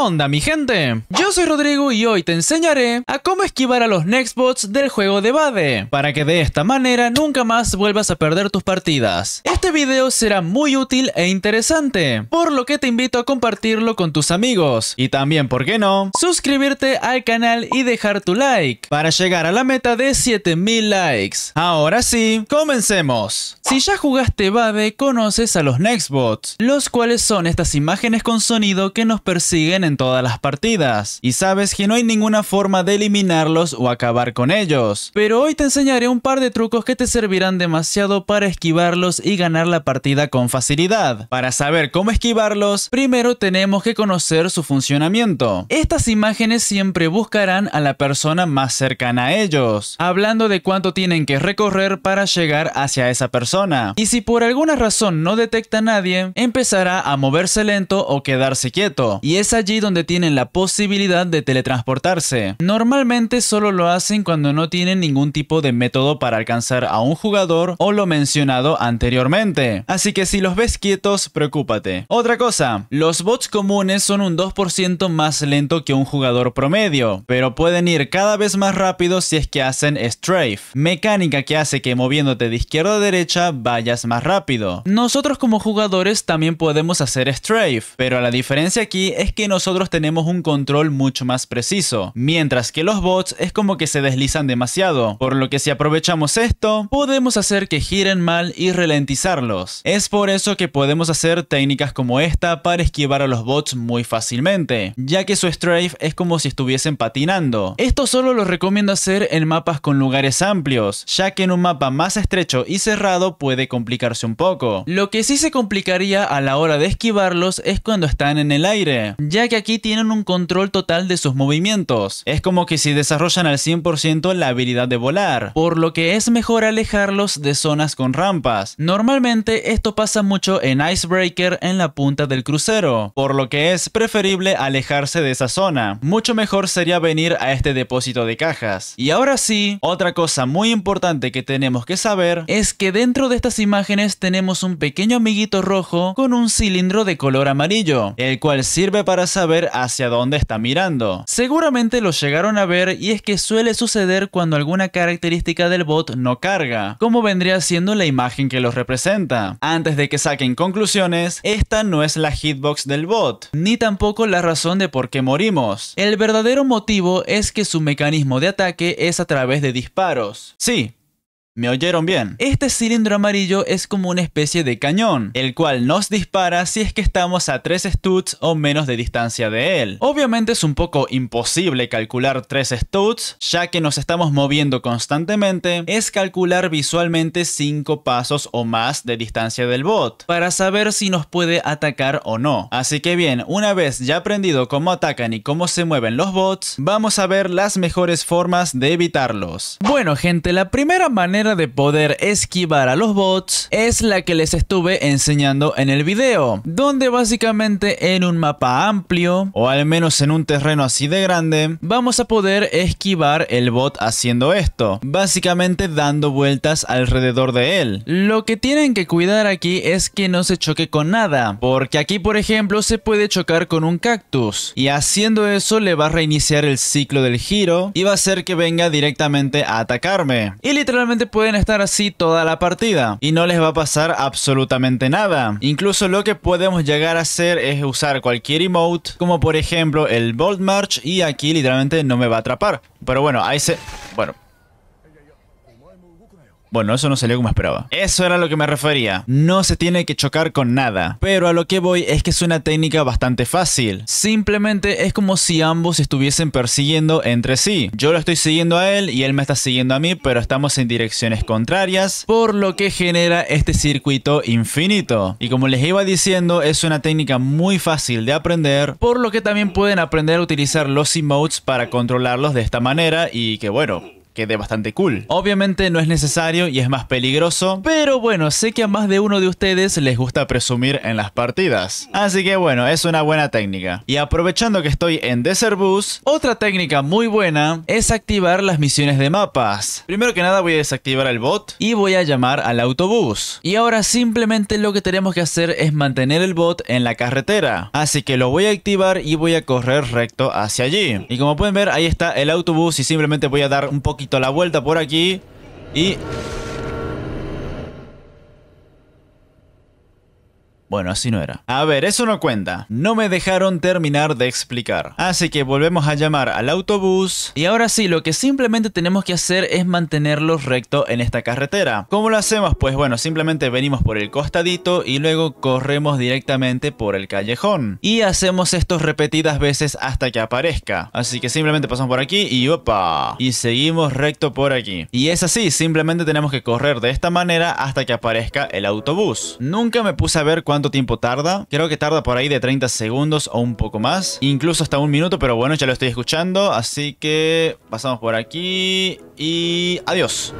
onda mi gente? Yo soy Rodrigo y hoy te enseñaré a cómo esquivar a los Nextbots del juego de Bade, para que de esta manera nunca más vuelvas a perder tus partidas. Este video será muy útil e interesante, por lo que te invito a compartirlo con tus amigos, y también, ¿por qué no?, suscribirte al canal y dejar tu like, para llegar a la meta de 7000 likes. Ahora sí, comencemos. Si ya jugaste Bade, conoces a los Nextbots, los cuales son estas imágenes con sonido que nos persiguen en todas las partidas, y sabes que no hay ninguna forma de eliminarlos o acabar con ellos. Pero hoy te enseñaré un par de trucos que te servirán demasiado para esquivarlos y ganar la partida con facilidad. Para saber cómo esquivarlos, primero tenemos que conocer su funcionamiento. Estas imágenes siempre buscarán a la persona más cercana a ellos, hablando de cuánto tienen que recorrer para llegar hacia esa persona. Y si por alguna razón no detecta a nadie, empezará a moverse lento o quedarse quieto. Y es allí donde tienen la posibilidad de teletransportarse. Normalmente solo lo hacen cuando no tienen ningún tipo de método para alcanzar a un jugador o lo mencionado anteriormente. Así que si los ves quietos, preocúpate. Otra cosa, los bots comunes son un 2% más lento que un jugador promedio, pero pueden ir cada vez más rápido si es que hacen strafe, mecánica que hace que moviéndote de izquierda a derecha vayas más rápido. Nosotros como jugadores también podemos hacer strafe, pero la diferencia aquí es que nosotros tenemos un control mucho más preciso, mientras que los bots es como que se deslizan demasiado, por lo que si aprovechamos esto, podemos hacer que giren mal y ralentizarlos. Es por eso que podemos hacer técnicas como esta para esquivar a los bots muy fácilmente, ya que su strafe es como si estuviesen patinando. Esto solo lo recomiendo hacer en mapas con lugares amplios, ya que en un mapa más estrecho y cerrado puede complicarse un poco. Lo que sí se complicaría a la hora de esquivarlos es cuando están en el aire, ya que aquí tienen un control total de sus movimientos. Es como que si desarrollan al 100% la habilidad de volar, por lo que es mejor alejarlos de zonas con rampas. Normalmente esto pasa mucho en Icebreaker en la punta del crucero, por lo que es preferible alejarse de esa zona. Mucho mejor sería venir a este depósito de cajas. Y ahora sí, otra cosa muy importante que tenemos que saber es que dentro de estas imágenes tenemos un pequeño amiguito rojo con un cilindro de color amarillo, el cual sirve para ver hacia dónde está mirando. Seguramente lo llegaron a ver y es que suele suceder cuando alguna característica del bot no carga, como vendría siendo la imagen que los representa. Antes de que saquen conclusiones, esta no es la hitbox del bot, ni tampoco la razón de por qué morimos. El verdadero motivo es que su mecanismo de ataque es a través de disparos. Sí, ¿Me oyeron bien? Este cilindro amarillo es como una especie de cañón, el cual nos dispara si es que estamos a 3 studs o menos de distancia de él. Obviamente es un poco imposible calcular 3 studs, ya que nos estamos moviendo constantemente, es calcular visualmente 5 pasos o más de distancia del bot, para saber si nos puede atacar o no. Así que bien, una vez ya aprendido cómo atacan y cómo se mueven los bots, vamos a ver las mejores formas de evitarlos. Bueno gente, la primera manera de poder esquivar a los bots es la que les estuve enseñando en el video, donde básicamente en un mapa amplio, o al menos en un terreno así de grande, vamos a poder esquivar el bot haciendo esto, básicamente dando vueltas alrededor de él. Lo que tienen que cuidar aquí es que no se choque con nada, porque aquí por ejemplo se puede chocar con un cactus, y haciendo eso le va a reiniciar el ciclo del giro, y va a hacer que venga directamente a atacarme. Y literalmente pueden estar así toda la partida y no les va a pasar absolutamente nada. Incluso lo que podemos llegar a hacer es usar cualquier emote, como por ejemplo el Bolt March y aquí literalmente no me va a atrapar. Pero bueno, ahí se... bueno... Bueno, eso no salió como esperaba. Eso era lo que me refería. No se tiene que chocar con nada. Pero a lo que voy es que es una técnica bastante fácil. Simplemente es como si ambos estuviesen persiguiendo entre sí. Yo lo estoy siguiendo a él y él me está siguiendo a mí, pero estamos en direcciones contrarias, por lo que genera este circuito infinito. Y como les iba diciendo, es una técnica muy fácil de aprender, por lo que también pueden aprender a utilizar los emotes para controlarlos de esta manera y que bueno, quede bastante cool. Obviamente no es necesario y es más peligroso, pero bueno, sé que a más de uno de ustedes les gusta presumir en las partidas. Así que bueno, es una buena técnica. Y aprovechando que estoy en Desert Bus, otra técnica muy buena es activar las misiones de mapas. Primero que nada voy a desactivar el bot y voy a llamar al autobús. Y ahora simplemente lo que tenemos que hacer es mantener el bot en la carretera. Así que lo voy a activar y voy a correr recto hacia allí. Y como pueden ver, ahí está el autobús y simplemente voy a dar un poquito la vuelta por aquí. Y Bueno, así no era. A ver, eso no cuenta. No me dejaron terminar de explicar. Así que volvemos a llamar al autobús. Y ahora sí, lo que simplemente tenemos que hacer es mantenerlo recto en esta carretera. ¿Cómo lo hacemos? Pues bueno, simplemente venimos por el costadito y luego corremos directamente por el callejón. Y hacemos esto repetidas veces hasta que aparezca. Así que simplemente pasamos por aquí y ¡opa! Y seguimos recto por aquí. Y es así, simplemente tenemos que correr de esta manera hasta que aparezca el autobús. Nunca me puse a ver cuánto cuánto tiempo tarda. Creo que tarda por ahí de 30 segundos o un poco más. Incluso hasta un minuto, pero bueno, ya lo estoy escuchando. Así que pasamos por aquí y adiós.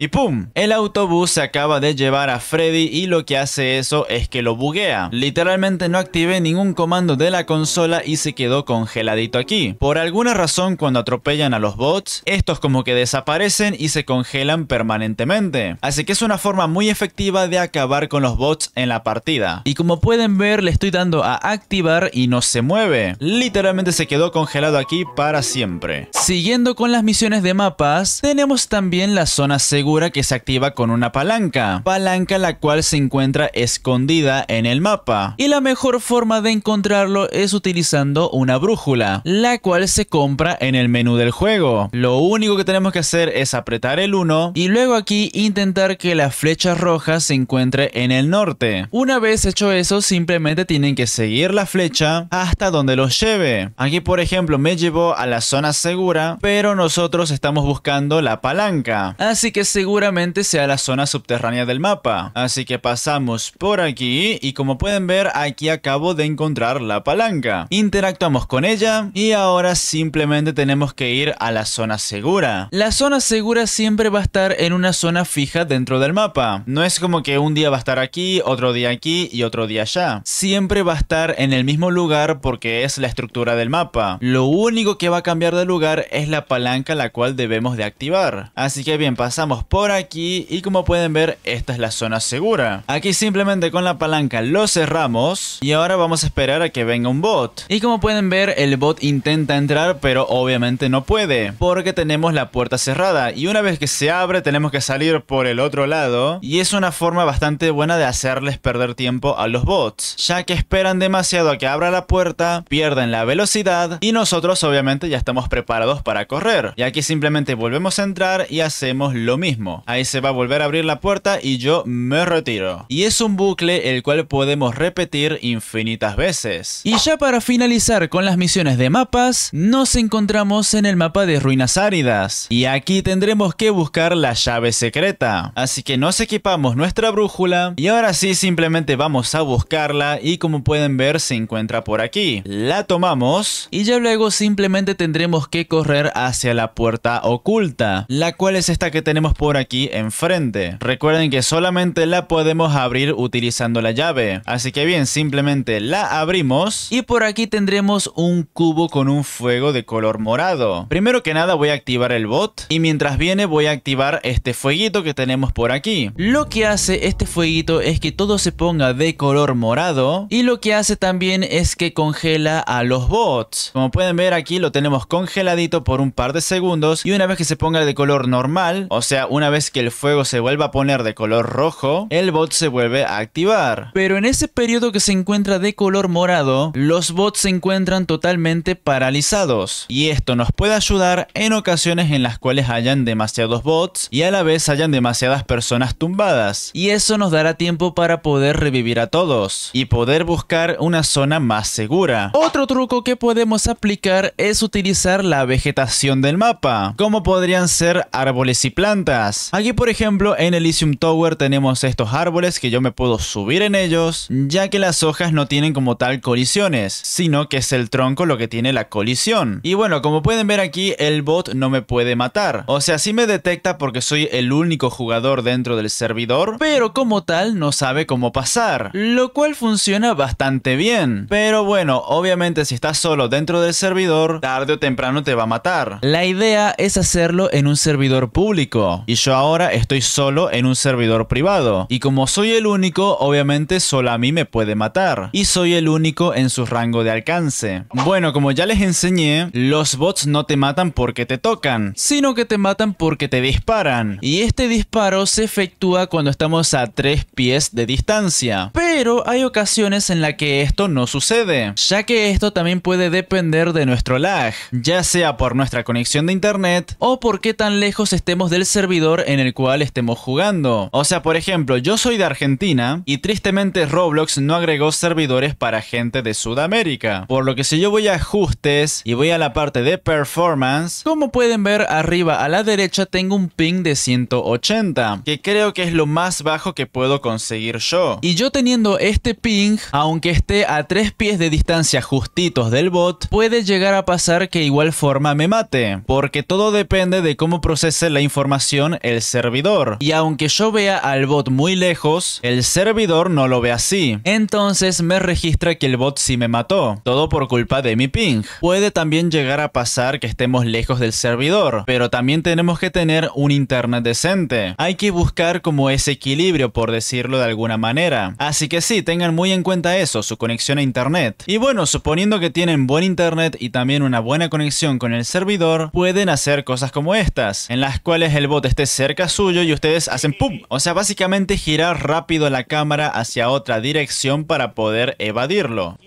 Y ¡pum! El autobús se acaba de llevar a Freddy y lo que hace eso es que lo buguea. Literalmente no activé ningún comando de la consola y se quedó congeladito aquí. Por alguna razón cuando atropellan a los bots, estos como que desaparecen y se congelan permanentemente. Así que es una forma muy efectiva de acabar con los bots en la partida. Y como pueden ver le estoy dando a activar y no se mueve. Literalmente se quedó congelado aquí para siempre. Siguiendo con las misiones de mapas, tenemos también la zona segura que se activa con una palanca, palanca la cual se encuentra escondida en el mapa. Y la mejor forma de encontrarlo es utilizando una brújula, la cual se compra en el menú del juego. Lo único que tenemos que hacer es apretar el 1 y luego aquí intentar que la flecha roja se encuentre en el norte. Una vez hecho eso, simplemente tienen que seguir la flecha hasta donde los lleve. Aquí por ejemplo me llevó a la zona segura, pero nosotros estamos buscando la palanca. Así que se seguramente sea la zona subterránea del mapa. Así que pasamos por aquí y como pueden ver aquí acabo de encontrar la palanca. Interactuamos con ella y ahora simplemente tenemos que ir a la zona segura. La zona segura siempre va a estar en una zona fija dentro del mapa. No es como que un día va a estar aquí, otro día aquí y otro día allá. Siempre va a estar en el mismo lugar porque es la estructura del mapa. Lo único que va a cambiar de lugar es la palanca la cual debemos de activar. Así que bien, pasamos por aquí y como pueden ver esta es la zona segura. Aquí simplemente con la palanca lo cerramos y ahora vamos a esperar a que venga un bot. Y como pueden ver el bot intenta entrar pero obviamente no puede porque tenemos la puerta cerrada y una vez que se abre tenemos que salir por el otro lado y es una forma bastante buena de hacerles perder tiempo a los bots ya que esperan demasiado a que abra la puerta, pierden la velocidad y nosotros obviamente ya estamos preparados para correr y aquí simplemente volvemos a entrar y hacemos lo mismo. Ahí se va a volver a abrir la puerta y yo me retiro. Y es un bucle el cual podemos repetir infinitas veces. Y ya para finalizar con las misiones de mapas, nos encontramos en el mapa de ruinas áridas. Y aquí tendremos que buscar la llave secreta. Así que nos equipamos nuestra brújula y ahora sí simplemente vamos a buscarla y como pueden ver se encuentra por aquí. La tomamos y ya luego simplemente tendremos que correr hacia la puerta oculta, la cual es esta que tenemos por aquí enfrente. Recuerden que solamente la podemos abrir utilizando la llave. Así que bien, simplemente la abrimos y por aquí tendremos un cubo con un fuego de color morado. Primero que nada voy a activar el bot y mientras viene voy a activar este fueguito que tenemos por aquí. Lo que hace este fueguito es que todo se ponga de color morado y lo que hace también es que congela a los bots. Como pueden ver aquí lo tenemos congeladito por un par de segundos y una vez que se ponga de color normal, o sea, una vez que el fuego se vuelva a poner de color rojo, el bot se vuelve a activar. Pero en ese periodo que se encuentra de color morado, los bots se encuentran totalmente paralizados. Y esto nos puede ayudar en ocasiones en las cuales hayan demasiados bots y a la vez hayan demasiadas personas tumbadas. Y eso nos dará tiempo para poder revivir a todos y poder buscar una zona más segura. Otro truco que podemos aplicar es utilizar la vegetación del mapa, como podrían ser árboles y plantas Aquí por ejemplo en Elysium Tower tenemos estos árboles que yo me puedo subir en ellos, ya que las hojas no tienen como tal colisiones, sino que es el tronco lo que tiene la colisión. Y bueno, como pueden ver aquí, el bot no me puede matar. O sea, sí me detecta porque soy el único jugador dentro del servidor, pero como tal no sabe cómo pasar, lo cual funciona bastante bien. Pero bueno, obviamente si estás solo dentro del servidor, tarde o temprano te va a matar. La idea es hacerlo en un servidor público y yo ahora estoy solo en un servidor privado. Y como soy el único, obviamente solo a mí me puede matar. Y soy el único en su rango de alcance. Bueno, como ya les enseñé, los bots no te matan porque te tocan, sino que te matan porque te disparan. Y este disparo se efectúa cuando estamos a 3 pies de distancia. Pero hay ocasiones en las que esto no sucede, ya que esto también puede depender de nuestro lag, ya sea por nuestra conexión de internet o por qué tan lejos estemos del servidor en el cual estemos jugando. O sea, por ejemplo, yo soy de Argentina y tristemente Roblox no agregó servidores para gente de Sudamérica. Por lo que si yo voy a ajustes y voy a la parte de performance, como pueden ver arriba a la derecha tengo un ping de 180, que creo que es lo más bajo que puedo conseguir yo. Y yo teniendo este ping, aunque esté a tres pies de distancia justitos del bot, puede llegar a pasar que igual forma me mate, porque todo depende de cómo procese la información el servidor. Y aunque yo vea al bot muy lejos, el servidor no lo ve así. Entonces me registra que el bot sí me mató. Todo por culpa de mi ping. Puede también llegar a pasar que estemos lejos del servidor, pero también tenemos que tener un internet decente. Hay que buscar como ese equilibrio, por decirlo de alguna manera. Así que sí, tengan muy en cuenta eso, su conexión a internet. Y bueno, suponiendo que tienen buen internet y también una buena conexión con el servidor, pueden hacer cosas como estas, en las cuales el bot cerca suyo y ustedes hacen ¡pum! O sea, básicamente girar rápido la cámara hacia otra dirección para poder evadirlo.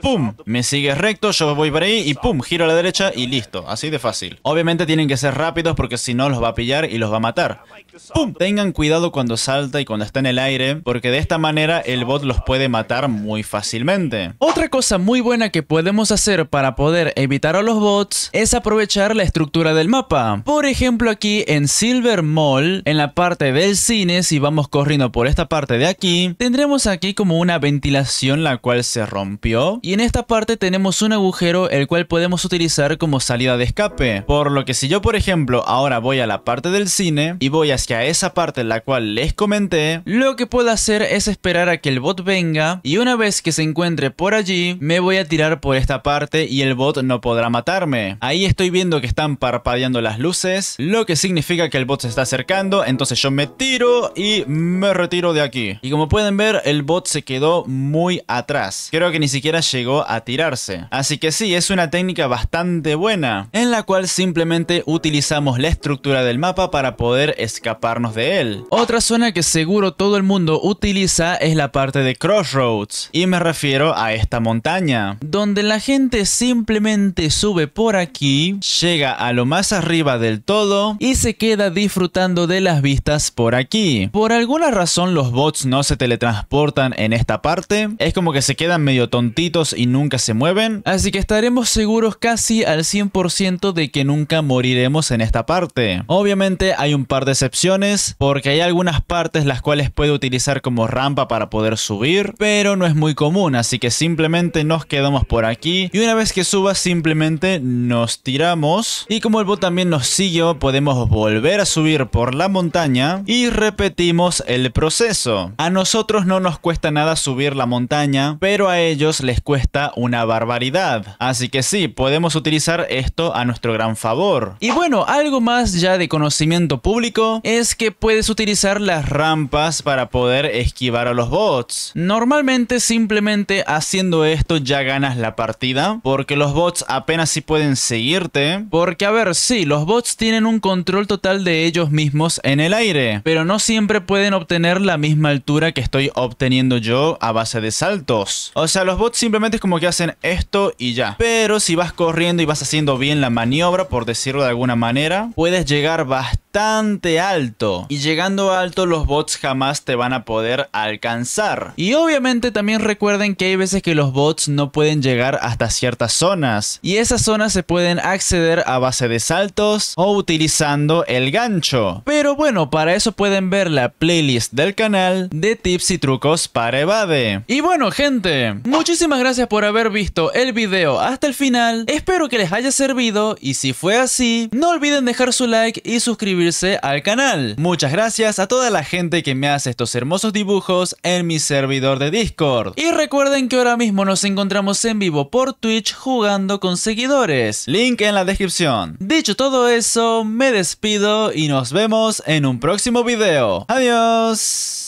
¡pum! Me sigue recto, yo voy por ahí y ¡pum! Giro a la derecha y listo. Así de fácil. Obviamente tienen que ser rápidos porque si no los va a pillar y los va a matar. ¡Pum! Tengan cuidado cuando salta y cuando está en el aire porque de esta manera el bot los puede matar muy fácilmente. Otra cosa muy buena que podemos hacer para poder evitar a los bots es aprovechar la estructura del mapa. Por ejemplo aquí en Silver Mall, en la parte del cine, si vamos corriendo por esta parte de aquí, tendremos aquí como una ventilación la cual se rompió y en esta parte tenemos un agujero el cual podemos utilizar como salida de escape. Por lo que si yo por ejemplo ahora voy a la parte del cine y voy hacia esa parte en la cual les comenté, lo que puedo hacer es esperar a que el bot venga y una vez que se encuentre por allí me voy a tirar por esta parte y el bot no podrá matarme. Ahí estoy viendo que están parpadeando las luces, lo que significa que el bot se está acercando, entonces yo me tiro y me retiro de aquí. Y como pueden ver el bot se quedó muy atrás. Creo que ni siquiera llegó a tirarse. Así que sí, es una técnica bastante buena, en la cual simplemente utilizamos la estructura del mapa para poder escaparnos de él. Otra zona que seguro todo el mundo utiliza es la parte de Crossroads, y me refiero a esta montaña, donde la gente simplemente sube por aquí, llega a lo más arriba del todo y se queda disfrutando de las vistas por aquí. Por alguna razón los bots no se teletransportan en esta parte, es como que se quedan medio tontitos y nunca se mueven, así que estaremos seguros casi al 100% de que nunca moriremos en esta parte. Obviamente hay un par de excepciones, porque hay algunas partes las cuales puede utilizar como rampa para poder subir, pero no es muy común, así que simplemente nos quedamos por aquí, y una vez que suba simplemente nos tiramos, y como el bot también nos siguió, podemos volver a subir por la montaña, y repetimos el proceso. A nosotros no nos cuesta nada subir la montaña, pero a ellos les cuesta una barbaridad. Así que sí, podemos utilizar esto a nuestro gran favor. Y bueno, algo más ya de conocimiento público es que puedes utilizar las rampas para poder esquivar a los bots. Normalmente simplemente haciendo esto ya ganas la partida, porque los bots apenas si pueden seguirte, porque a ver, si los bots tienen un control total de ellos mismos en el aire, pero no siempre pueden obtener la misma altura que estoy obteniendo yo a base de saltos. O sea, los bots simplemente es como que hacen esto y ya. Pero si vas corriendo y vas haciendo bien la maniobra, por decirlo de alguna manera, puedes llegar bastante bastante alto. Y llegando alto los bots jamás te van a poder alcanzar. Y obviamente también recuerden que hay veces que los bots no pueden llegar hasta ciertas zonas. Y esas zonas se pueden acceder a base de saltos o utilizando el gancho. Pero bueno, para eso pueden ver la playlist del canal de tips y trucos para evade. Y bueno gente, muchísimas gracias por haber visto el video hasta el final. Espero que les haya servido y si fue así, no olviden dejar su like y suscribirse al canal. Muchas gracias a toda la gente que me hace estos hermosos dibujos en mi servidor de Discord. Y recuerden que ahora mismo nos encontramos en vivo por Twitch jugando con seguidores. Link en la descripción. Dicho todo eso, me despido y nos vemos en un próximo video. Adiós.